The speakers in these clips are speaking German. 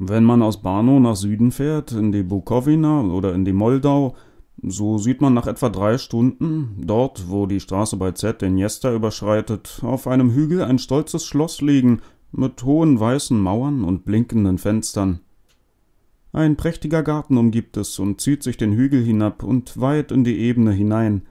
Wenn man aus Bano nach Süden fährt, in die Bukowina oder in die Moldau, so sieht man nach etwa drei Stunden, dort, wo die Straße bei Z den Jester überschreitet, auf einem Hügel ein stolzes Schloss liegen, mit hohen weißen Mauern und blinkenden Fenstern. Ein prächtiger Garten umgibt es und zieht sich den Hügel hinab und weit in die Ebene hinein.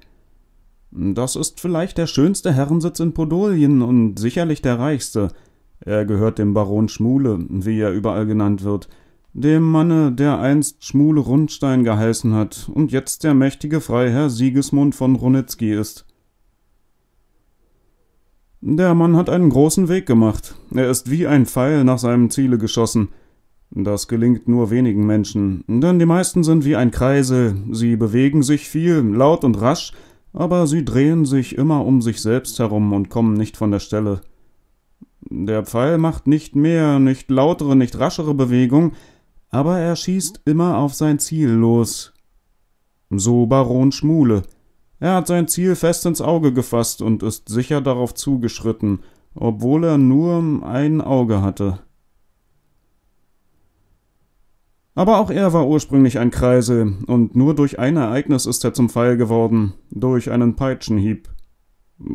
Das ist vielleicht der schönste Herrensitz in Podolien und sicherlich der reichste – er gehört dem Baron Schmule, wie er überall genannt wird, dem Manne, der einst Schmule Rundstein geheißen hat und jetzt der mächtige Freiherr Sigismund von Runitzky ist. Der Mann hat einen großen Weg gemacht. Er ist wie ein Pfeil nach seinem Ziele geschossen. Das gelingt nur wenigen Menschen, denn die meisten sind wie ein Kreisel. Sie bewegen sich viel, laut und rasch, aber sie drehen sich immer um sich selbst herum und kommen nicht von der Stelle. Der Pfeil macht nicht mehr, nicht lautere, nicht raschere Bewegung, aber er schießt immer auf sein Ziel los. So Baron Schmule. Er hat sein Ziel fest ins Auge gefasst und ist sicher darauf zugeschritten, obwohl er nur ein Auge hatte. Aber auch er war ursprünglich ein Kreisel, und nur durch ein Ereignis ist er zum Pfeil geworden, durch einen Peitschenhieb.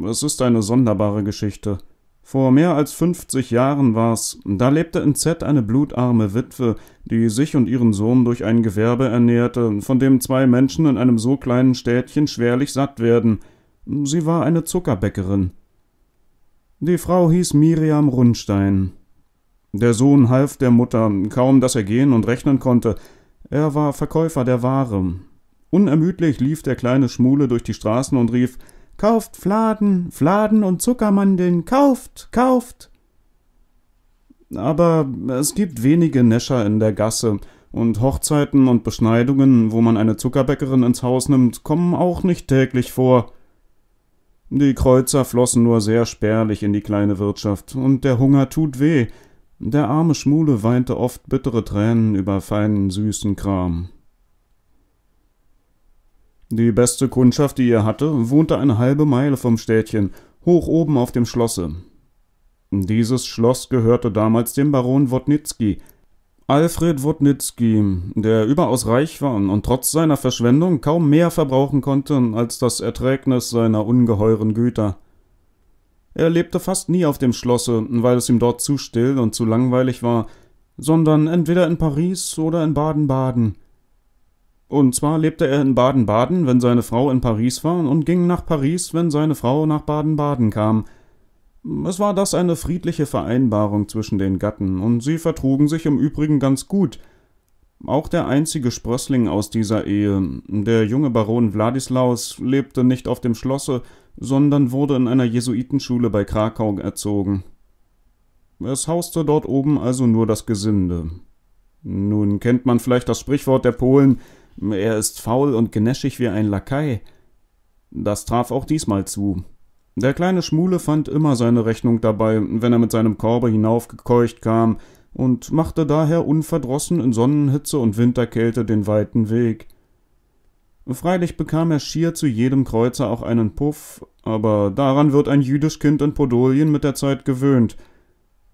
Es ist eine sonderbare Geschichte. Vor mehr als fünfzig Jahren war's, da lebte in Z eine blutarme Witwe, die sich und ihren Sohn durch ein Gewerbe ernährte, von dem zwei Menschen in einem so kleinen Städtchen schwerlich satt werden. Sie war eine Zuckerbäckerin. Die Frau hieß Miriam Rundstein. Der Sohn half der Mutter, kaum dass er gehen und rechnen konnte. Er war Verkäufer der Ware. Unermüdlich lief der kleine Schmule durch die Straßen und rief Kauft Fladen, Fladen und Zuckermandeln, kauft, kauft. Aber es gibt wenige Näscher in der Gasse, und Hochzeiten und Beschneidungen, wo man eine Zuckerbäckerin ins Haus nimmt, kommen auch nicht täglich vor. Die Kreuzer flossen nur sehr spärlich in die kleine Wirtschaft, und der Hunger tut weh. Der arme Schmule weinte oft bittere Tränen über feinen, süßen Kram. Die beste Kundschaft, die er hatte, wohnte eine halbe Meile vom Städtchen, hoch oben auf dem Schlosse. Dieses Schloss gehörte damals dem Baron Wodnitzki. Alfred Wodnitzki, der überaus reich war und trotz seiner Verschwendung kaum mehr verbrauchen konnte als das Erträgnis seiner ungeheuren Güter. Er lebte fast nie auf dem Schlosse, weil es ihm dort zu still und zu langweilig war, sondern entweder in Paris oder in Baden-Baden. Und zwar lebte er in Baden-Baden, wenn seine Frau in Paris war, und ging nach Paris, wenn seine Frau nach Baden-Baden kam. Es war das eine friedliche Vereinbarung zwischen den Gatten, und sie vertrugen sich im Übrigen ganz gut. Auch der einzige Sprössling aus dieser Ehe, der junge Baron Wladislaus, lebte nicht auf dem Schlosse, sondern wurde in einer Jesuitenschule bei Krakau erzogen. Es hauste dort oben also nur das Gesinde. Nun kennt man vielleicht das Sprichwort der Polen, er ist faul und genäschig wie ein Lakai. Das traf auch diesmal zu. Der kleine Schmule fand immer seine Rechnung dabei, wenn er mit seinem Korbe hinaufgekeucht kam, und machte daher unverdrossen in Sonnenhitze und Winterkälte den weiten Weg. Freilich bekam er schier zu jedem Kreuzer auch einen Puff, aber daran wird ein jüdisch Kind in Podolien mit der Zeit gewöhnt –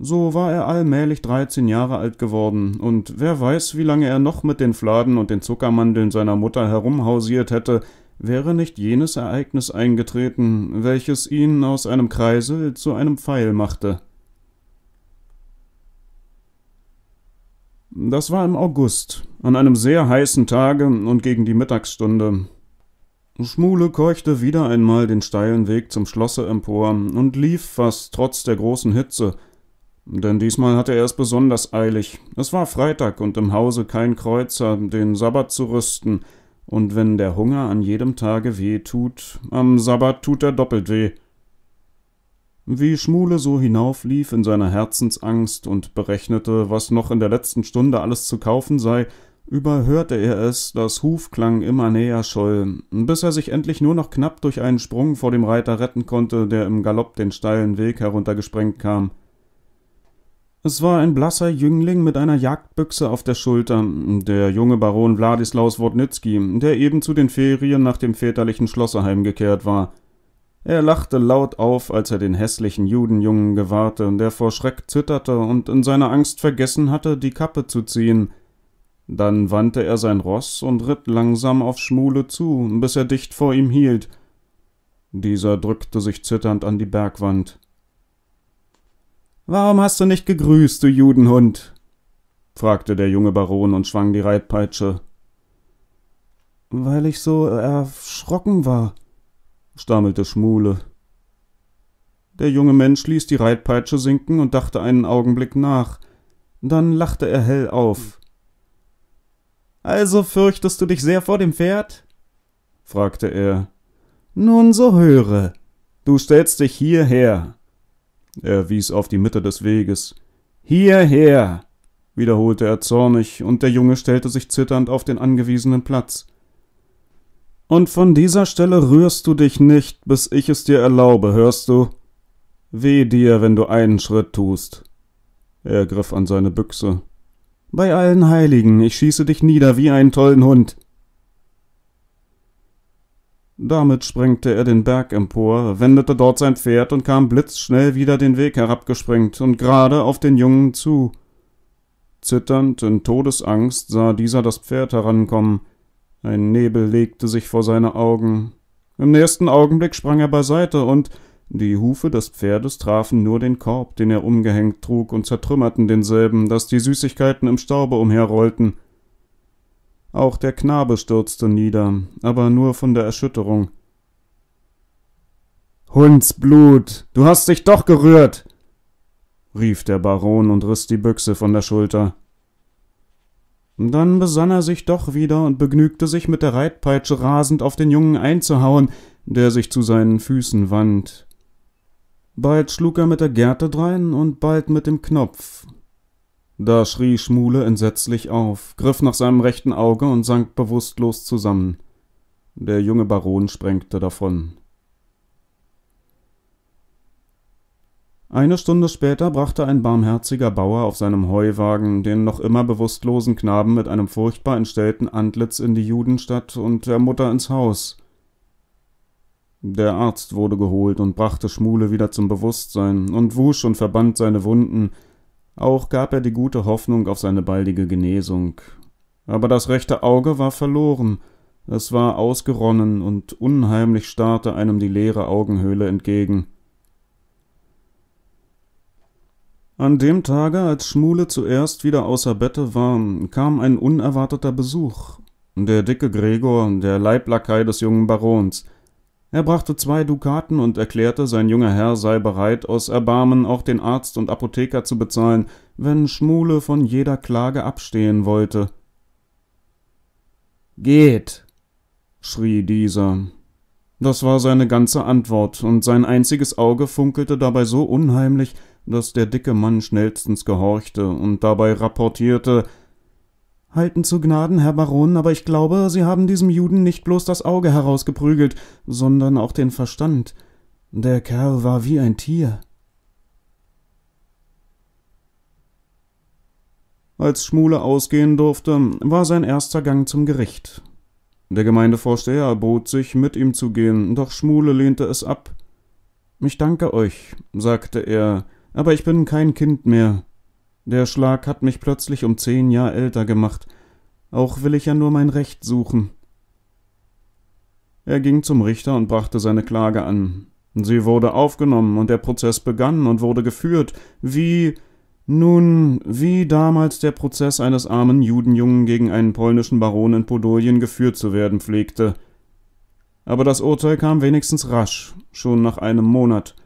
so war er allmählich dreizehn Jahre alt geworden, und wer weiß, wie lange er noch mit den Fladen und den Zuckermandeln seiner Mutter herumhausiert hätte, wäre nicht jenes Ereignis eingetreten, welches ihn aus einem Kreisel zu einem Pfeil machte. Das war im August, an einem sehr heißen Tage und gegen die Mittagsstunde. Schmule keuchte wieder einmal den steilen Weg zum Schlosse empor und lief fast trotz der großen Hitze – denn diesmal hatte er es besonders eilig. Es war Freitag und im Hause kein Kreuzer, den Sabbat zu rüsten. Und wenn der Hunger an jedem Tage weh tut, am Sabbat tut er doppelt weh. Wie Schmule so hinauflief in seiner Herzensangst und berechnete, was noch in der letzten Stunde alles zu kaufen sei, überhörte er es, dass Hufklang immer näher scholl, bis er sich endlich nur noch knapp durch einen Sprung vor dem Reiter retten konnte, der im Galopp den steilen Weg heruntergesprengt kam. Es war ein blasser Jüngling mit einer Jagdbüchse auf der Schulter, der junge Baron Wladislaus Wodnitzki, der eben zu den Ferien nach dem väterlichen Schlosse heimgekehrt war. Er lachte laut auf, als er den hässlichen Judenjungen gewahrte, der vor Schreck zitterte und in seiner Angst vergessen hatte, die Kappe zu ziehen. Dann wandte er sein Ross und ritt langsam auf Schmule zu, bis er dicht vor ihm hielt. Dieser drückte sich zitternd an die Bergwand. Warum hast du nicht gegrüßt, du Judenhund? fragte der junge Baron und schwang die Reitpeitsche. Weil ich so erschrocken war, stammelte Schmule. Der junge Mensch ließ die Reitpeitsche sinken und dachte einen Augenblick nach. Dann lachte er hell auf. Also fürchtest du dich sehr vor dem Pferd? fragte er. Nun so höre. Du stellst dich hierher. Er wies auf die Mitte des Weges. Hierher! wiederholte er zornig, und der Junge stellte sich zitternd auf den angewiesenen Platz. Und von dieser Stelle rührst du dich nicht, bis ich es dir erlaube, hörst du? Weh dir, wenn du einen Schritt tust. Er griff an seine Büchse. Bei allen Heiligen, ich schieße dich nieder wie einen tollen Hund. Damit sprengte er den Berg empor, wendete dort sein Pferd und kam blitzschnell wieder den Weg herabgesprengt und gerade auf den Jungen zu. Zitternd in Todesangst sah dieser das Pferd herankommen. Ein Nebel legte sich vor seine Augen. Im nächsten Augenblick sprang er beiseite und die Hufe des Pferdes trafen nur den Korb, den er umgehängt trug, und zertrümmerten denselben, daß die Süßigkeiten im Staube umherrollten. Auch der Knabe stürzte nieder, aber nur von der Erschütterung. Hundsblut, du hast dich doch gerührt, rief der Baron und riß die Büchse von der Schulter. Dann besann er sich doch wieder und begnügte sich mit der Reitpeitsche rasend auf den Jungen einzuhauen, der sich zu seinen Füßen wand. Bald schlug er mit der Gerte drein und bald mit dem Knopf, da schrie Schmule entsetzlich auf, griff nach seinem rechten Auge und sank bewusstlos zusammen. Der junge Baron sprengte davon. Eine Stunde später brachte ein barmherziger Bauer auf seinem Heuwagen den noch immer bewusstlosen Knaben mit einem furchtbar entstellten Antlitz in die Judenstadt und der Mutter ins Haus. Der Arzt wurde geholt und brachte Schmule wieder zum Bewusstsein und wusch und verband seine Wunden, auch gab er die gute Hoffnung auf seine baldige Genesung. Aber das rechte Auge war verloren, es war ausgeronnen und unheimlich starrte einem die leere Augenhöhle entgegen. An dem Tage, als Schmule zuerst wieder außer Bette war, kam ein unerwarteter Besuch. Der dicke Gregor, der Leiblakai des jungen Barons, er brachte zwei Dukaten und erklärte, sein junger Herr sei bereit, aus Erbarmen auch den Arzt und Apotheker zu bezahlen, wenn Schmule von jeder Klage abstehen wollte. Geht, schrie dieser. Das war seine ganze Antwort, und sein einziges Auge funkelte dabei so unheimlich, dass der dicke Mann schnellstens gehorchte und dabei rapportierte, Halten zu Gnaden, Herr Baron, aber ich glaube, Sie haben diesem Juden nicht bloß das Auge herausgeprügelt, sondern auch den Verstand. Der Kerl war wie ein Tier. Als Schmule ausgehen durfte, war sein erster Gang zum Gericht. Der Gemeindevorsteher bot sich, mit ihm zu gehen, doch Schmule lehnte es ab. Ich danke euch, sagte er, aber ich bin kein Kind mehr. Der Schlag hat mich plötzlich um zehn Jahr älter gemacht. Auch will ich ja nur mein Recht suchen. Er ging zum Richter und brachte seine Klage an. Sie wurde aufgenommen und der Prozess begann und wurde geführt, wie nun, wie damals der Prozess eines armen Judenjungen gegen einen polnischen Baron in Podolien geführt zu werden pflegte. Aber das Urteil kam wenigstens rasch, schon nach einem Monat.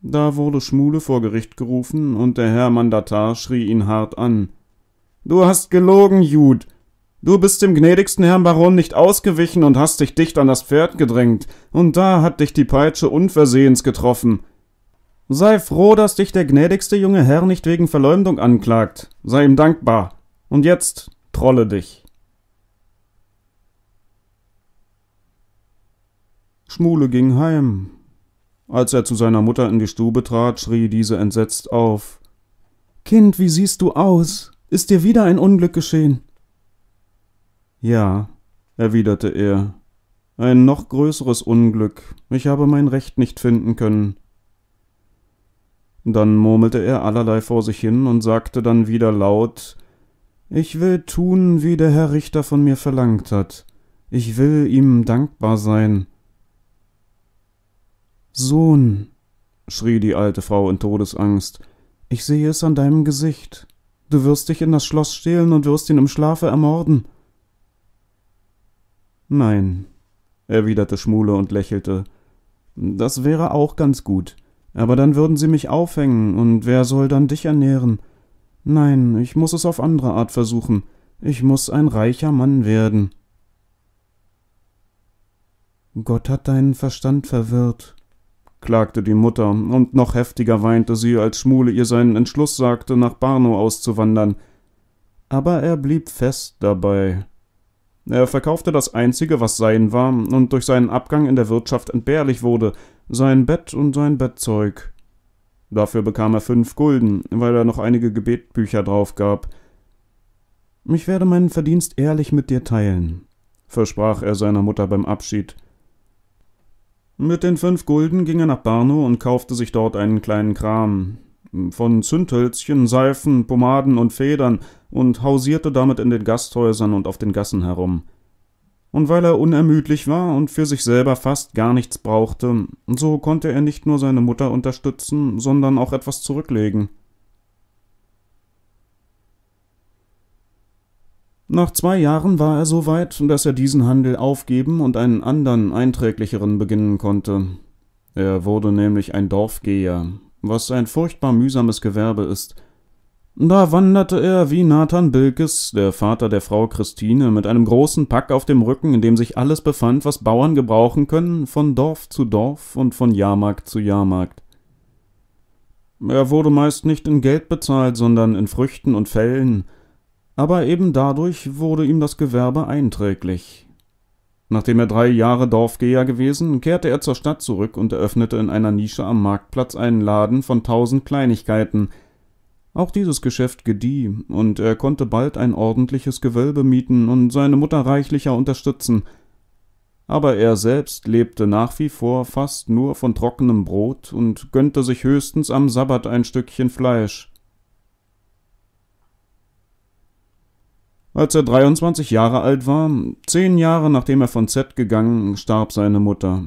Da wurde Schmule vor Gericht gerufen, und der Herr Mandatar schrie ihn hart an. Du hast gelogen, Jud. Du bist dem gnädigsten Herrn Baron nicht ausgewichen und hast dich dicht an das Pferd gedrängt, und da hat dich die Peitsche unversehens getroffen. Sei froh, dass dich der gnädigste junge Herr nicht wegen Verleumdung anklagt. Sei ihm dankbar. Und jetzt trolle dich. Schmule ging heim, als er zu seiner Mutter in die Stube trat, schrie diese entsetzt auf Kind, wie siehst du aus? Ist dir wieder ein Unglück geschehen? Ja, erwiderte er, ein noch größeres Unglück. Ich habe mein Recht nicht finden können. Dann murmelte er allerlei vor sich hin und sagte dann wieder laut Ich will tun, wie der Herr Richter von mir verlangt hat. Ich will ihm dankbar sein. Sohn, schrie die alte Frau in Todesangst, ich sehe es an deinem Gesicht. Du wirst dich in das Schloss stehlen und wirst ihn im Schlafe ermorden. Nein, erwiderte Schmule und lächelte. Das wäre auch ganz gut, aber dann würden sie mich aufhängen, und wer soll dann dich ernähren? Nein, ich muß es auf andere Art versuchen. Ich muß ein reicher Mann werden. Gott hat deinen Verstand verwirrt, klagte die Mutter, und noch heftiger weinte sie, als Schmule ihr seinen Entschluss sagte, nach Barnow auszuwandern. Aber er blieb fest dabei. Er verkaufte das Einzige, was sein war, und durch seinen Abgang in der Wirtschaft entbehrlich wurde, sein Bett und sein Bettzeug. Dafür bekam er fünf Gulden, weil er noch einige Gebetbücher draufgab. Ich werde meinen Verdienst ehrlich mit dir teilen, versprach er seiner Mutter beim Abschied. Mit den fünf Gulden ging er nach Barno und kaufte sich dort einen kleinen Kram. Von Zündhölzchen, Seifen, Pomaden und Federn und hausierte damit in den Gasthäusern und auf den Gassen herum. Und weil er unermüdlich war und für sich selber fast gar nichts brauchte, so konnte er nicht nur seine Mutter unterstützen, sondern auch etwas zurücklegen. Nach zwei Jahren war er so weit, dass er diesen Handel aufgeben und einen anderen, einträglicheren beginnen konnte. Er wurde nämlich ein Dorfgeher, was ein furchtbar mühsames Gewerbe ist. Da wanderte er wie Nathan Bilkes, der Vater der Frau Christine, mit einem großen Pack auf dem Rücken, in dem sich alles befand, was Bauern gebrauchen können, von Dorf zu Dorf und von Jahrmarkt zu Jahrmarkt. Er wurde meist nicht in Geld bezahlt, sondern in Früchten und Fellen – aber eben dadurch wurde ihm das Gewerbe einträglich. Nachdem er drei Jahre Dorfgeher gewesen, kehrte er zur Stadt zurück und eröffnete in einer Nische am Marktplatz einen Laden von tausend Kleinigkeiten. Auch dieses Geschäft gedieh, und er konnte bald ein ordentliches Gewölbe mieten und seine Mutter reichlicher unterstützen. Aber er selbst lebte nach wie vor fast nur von trockenem Brot und gönnte sich höchstens am Sabbat ein Stückchen Fleisch. Als er 23 Jahre alt war, zehn Jahre nachdem er von Z gegangen, starb seine Mutter.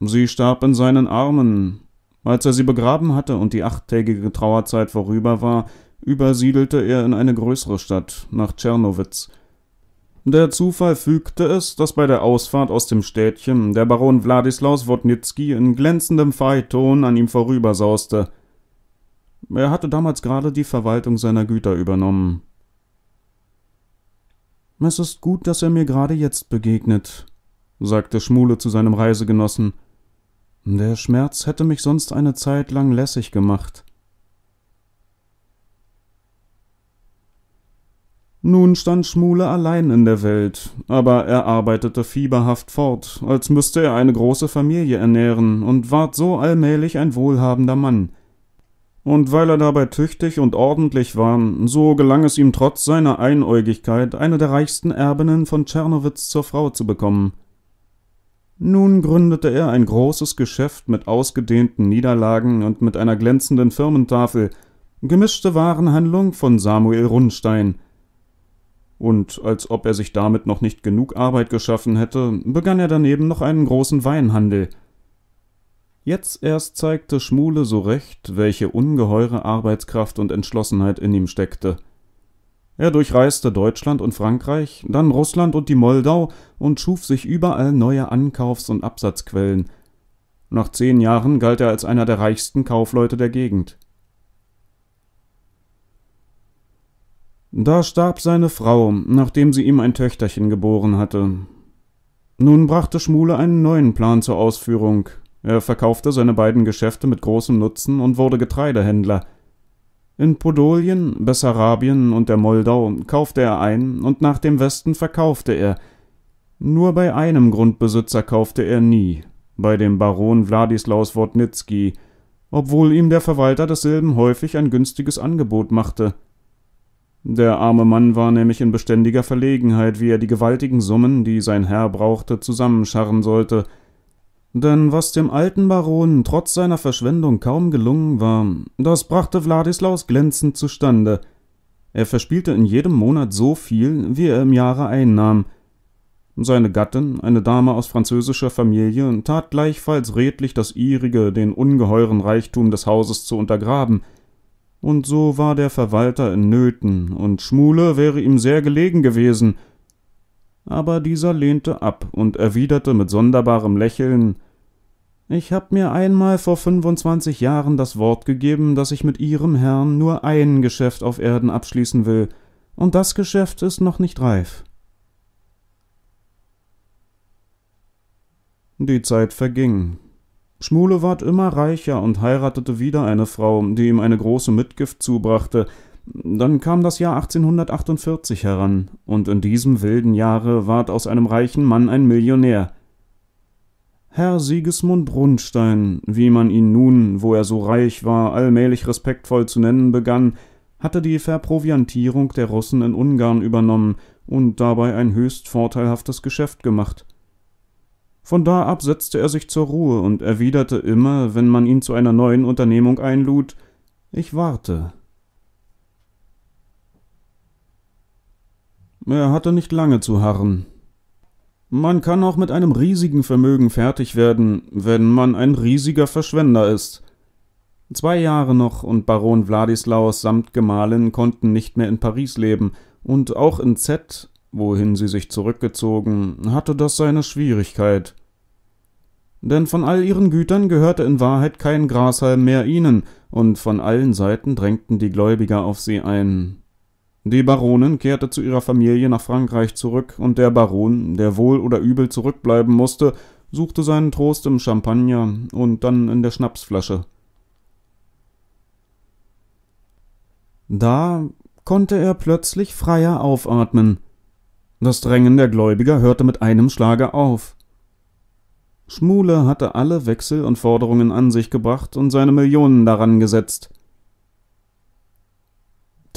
Sie starb in seinen Armen. Als er sie begraben hatte und die achttägige Trauerzeit vorüber war, übersiedelte er in eine größere Stadt, nach Tschernowitz. Der Zufall fügte es, dass bei der Ausfahrt aus dem Städtchen der Baron Wladislaus Wodnitzki in glänzendem Phaeton an ihm vorübersauste. Er hatte damals gerade die Verwaltung seiner Güter übernommen. Es ist gut, dass er mir gerade jetzt begegnet, sagte Schmule zu seinem Reisegenossen. Der Schmerz hätte mich sonst eine Zeit lang lässig gemacht. Nun stand Schmule allein in der Welt, aber er arbeitete fieberhaft fort, als müsste er eine große Familie ernähren und ward so allmählich ein wohlhabender Mann und weil er dabei tüchtig und ordentlich war, so gelang es ihm trotz seiner Einäugigkeit, eine der reichsten Erbinnen von Tschernowitz zur Frau zu bekommen. Nun gründete er ein großes Geschäft mit ausgedehnten Niederlagen und mit einer glänzenden Firmentafel, gemischte Warenhandlung von Samuel Rundstein. Und als ob er sich damit noch nicht genug Arbeit geschaffen hätte, begann er daneben noch einen großen Weinhandel – Jetzt erst zeigte Schmule so recht, welche ungeheure Arbeitskraft und Entschlossenheit in ihm steckte. Er durchreiste Deutschland und Frankreich, dann Russland und die Moldau und schuf sich überall neue Ankaufs- und Absatzquellen. Nach zehn Jahren galt er als einer der reichsten Kaufleute der Gegend. Da starb seine Frau, nachdem sie ihm ein Töchterchen geboren hatte. Nun brachte Schmule einen neuen Plan zur Ausführung, er verkaufte seine beiden Geschäfte mit großem Nutzen und wurde Getreidehändler. In Podolien, Bessarabien und der Moldau kaufte er ein und nach dem Westen verkaufte er. Nur bei einem Grundbesitzer kaufte er nie, bei dem Baron Wladislaus Wodnitzki, obwohl ihm der Verwalter desselben häufig ein günstiges Angebot machte. Der arme Mann war nämlich in beständiger Verlegenheit, wie er die gewaltigen Summen, die sein Herr brauchte, zusammenscharren sollte – denn was dem alten Baron trotz seiner Verschwendung kaum gelungen war, das brachte Wladislaus glänzend zustande. Er verspielte in jedem Monat so viel, wie er im Jahre einnahm. Seine Gattin, eine Dame aus französischer Familie, tat gleichfalls redlich das ihrige, den ungeheuren Reichtum des Hauses zu untergraben. Und so war der Verwalter in Nöten, und Schmule wäre ihm sehr gelegen gewesen – aber dieser lehnte ab und erwiderte mit sonderbarem Lächeln Ich hab mir einmal vor fünfundzwanzig Jahren das Wort gegeben, dass ich mit Ihrem Herrn nur ein Geschäft auf Erden abschließen will, und das Geschäft ist noch nicht reif. Die Zeit verging. Schmule ward immer reicher und heiratete wieder eine Frau, die ihm eine große Mitgift zubrachte, dann kam das Jahr 1848 heran, und in diesem wilden Jahre ward aus einem reichen Mann ein Millionär. Herr Sigismund Brunstein, wie man ihn nun, wo er so reich war, allmählich respektvoll zu nennen begann, hatte die Verproviantierung der Russen in Ungarn übernommen und dabei ein höchst vorteilhaftes Geschäft gemacht. Von da ab setzte er sich zur Ruhe und erwiderte immer, wenn man ihn zu einer neuen Unternehmung einlud, ich warte, Er hatte nicht lange zu harren. Man kann auch mit einem riesigen Vermögen fertig werden, wenn man ein riesiger Verschwender ist. Zwei Jahre noch und Baron Wladislaus samt Gemahlin konnten nicht mehr in Paris leben, und auch in Z, wohin sie sich zurückgezogen, hatte das seine Schwierigkeit. Denn von all ihren Gütern gehörte in Wahrheit kein Grashalm mehr ihnen, und von allen Seiten drängten die Gläubiger auf sie ein. Die Baronin kehrte zu ihrer Familie nach Frankreich zurück, und der Baron, der wohl oder übel zurückbleiben musste, suchte seinen Trost im Champagner und dann in der Schnapsflasche. Da konnte er plötzlich freier aufatmen. Das Drängen der Gläubiger hörte mit einem Schlage auf. Schmule hatte alle Wechsel und Forderungen an sich gebracht und seine Millionen daran gesetzt.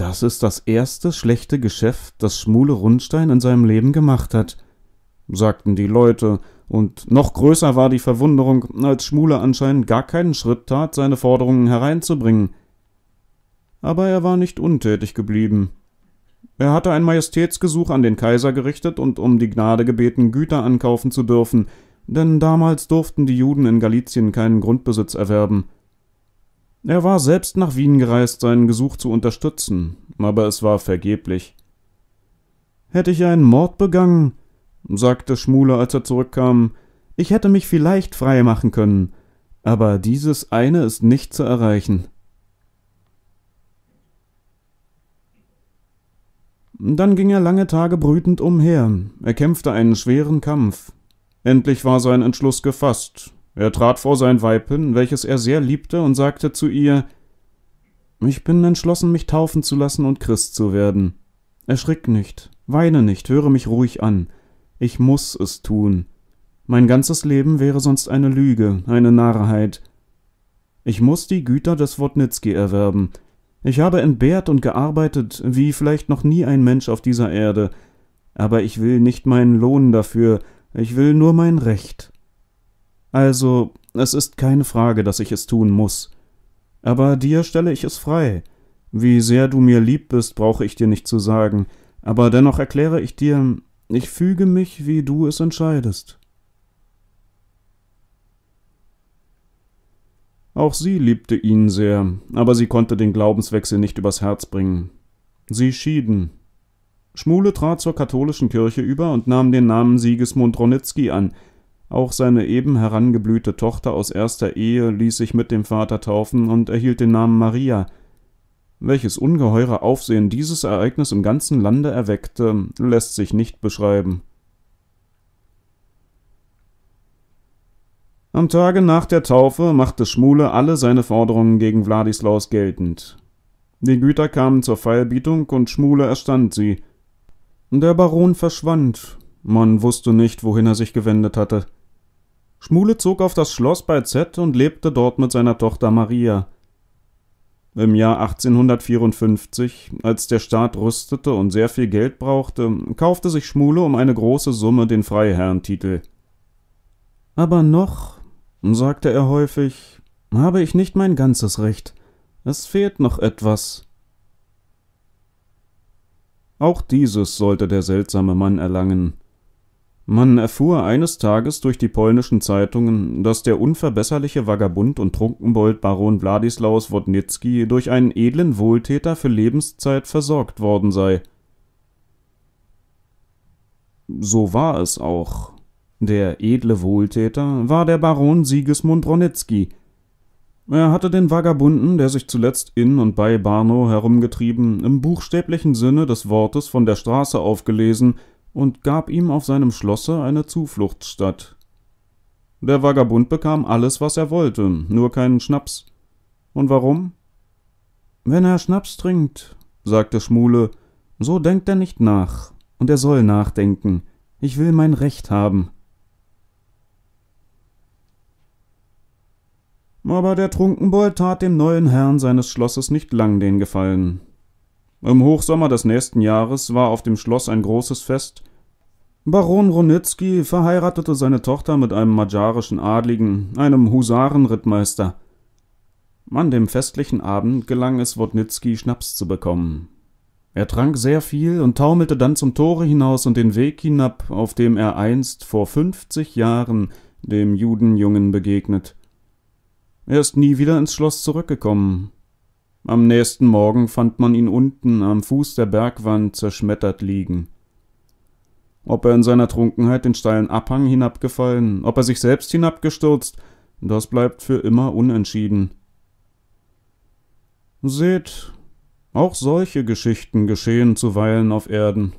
Das ist das erste schlechte Geschäft, das Schmule Rundstein in seinem Leben gemacht hat, sagten die Leute, und noch größer war die Verwunderung, als Schmule anscheinend gar keinen Schritt tat, seine Forderungen hereinzubringen. Aber er war nicht untätig geblieben. Er hatte ein Majestätsgesuch an den Kaiser gerichtet und um die Gnade gebeten, Güter ankaufen zu dürfen, denn damals durften die Juden in Galizien keinen Grundbesitz erwerben. Er war selbst nach Wien gereist, seinen Gesuch zu unterstützen, aber es war vergeblich. Hätte ich einen Mord begangen, sagte Schmule, als er zurückkam, ich hätte mich vielleicht frei machen können, aber dieses eine ist nicht zu erreichen. Dann ging er lange Tage brütend umher, er kämpfte einen schweren Kampf. Endlich war sein Entschluss gefasst, er trat vor sein Weib hin, welches er sehr liebte, und sagte zu ihr Ich bin entschlossen, mich taufen zu lassen und Christ zu werden. Erschrick nicht, weine nicht, höre mich ruhig an. Ich muß es tun. Mein ganzes Leben wäre sonst eine Lüge, eine Narrheit. Ich muß die Güter des Wodnitzki erwerben. Ich habe entbehrt und gearbeitet, wie vielleicht noch nie ein Mensch auf dieser Erde. Aber ich will nicht meinen Lohn dafür, ich will nur mein Recht. Also, es ist keine Frage, dass ich es tun muss. Aber dir stelle ich es frei. Wie sehr du mir lieb bist, brauche ich dir nicht zu sagen, aber dennoch erkläre ich dir, ich füge mich, wie du es entscheidest. Auch sie liebte ihn sehr, aber sie konnte den Glaubenswechsel nicht übers Herz bringen. Sie schieden. Schmule trat zur katholischen Kirche über und nahm den Namen Sigismund Ronitzky an, auch seine eben herangeblühte Tochter aus erster Ehe ließ sich mit dem Vater taufen und erhielt den Namen Maria. Welches ungeheure Aufsehen dieses Ereignis im ganzen Lande erweckte, lässt sich nicht beschreiben. Am Tage nach der Taufe machte Schmule alle seine Forderungen gegen Wladislaus geltend. Die Güter kamen zur Feilbietung und Schmule erstand sie. Der Baron verschwand, man wusste nicht, wohin er sich gewendet hatte. Schmule zog auf das Schloss bei Z und lebte dort mit seiner Tochter Maria. Im Jahr 1854, als der Staat rüstete und sehr viel Geld brauchte, kaufte sich Schmule um eine große Summe den Freiherrentitel. Aber noch, sagte er häufig, habe ich nicht mein ganzes Recht. Es fehlt noch etwas. Auch dieses sollte der seltsame Mann erlangen. Man erfuhr eines Tages durch die polnischen Zeitungen, dass der unverbesserliche Vagabund und Trunkenbold Baron Wladislaus Wodnitzki durch einen edlen Wohltäter für Lebenszeit versorgt worden sei. So war es auch. Der edle Wohltäter war der Baron Sigismund Ronitzky. Er hatte den Vagabunden, der sich zuletzt in und bei Barnow herumgetrieben, im buchstäblichen Sinne des Wortes von der Straße aufgelesen – und gab ihm auf seinem Schlosse eine Zufluchtsstadt. Der Vagabund bekam alles, was er wollte, nur keinen Schnaps. Und warum? Wenn er Schnaps trinkt, sagte Schmule, so denkt er nicht nach, und er soll nachdenken. Ich will mein Recht haben. Aber der Trunkenbold tat dem neuen Herrn seines Schlosses nicht lang den Gefallen. Im Hochsommer des nächsten Jahres war auf dem Schloss ein großes Fest. Baron Ronitzky verheiratete seine Tochter mit einem magyarischen Adligen, einem Husarenrittmeister. An dem festlichen Abend gelang es Wodnitzki, Schnaps zu bekommen. Er trank sehr viel und taumelte dann zum Tore hinaus und den Weg hinab, auf dem er einst vor fünfzig Jahren dem Judenjungen begegnet. Er ist nie wieder ins Schloss zurückgekommen. Am nächsten Morgen fand man ihn unten am Fuß der Bergwand zerschmettert liegen. Ob er in seiner Trunkenheit den steilen Abhang hinabgefallen, ob er sich selbst hinabgestürzt, das bleibt für immer unentschieden. Seht, auch solche Geschichten geschehen zuweilen auf Erden.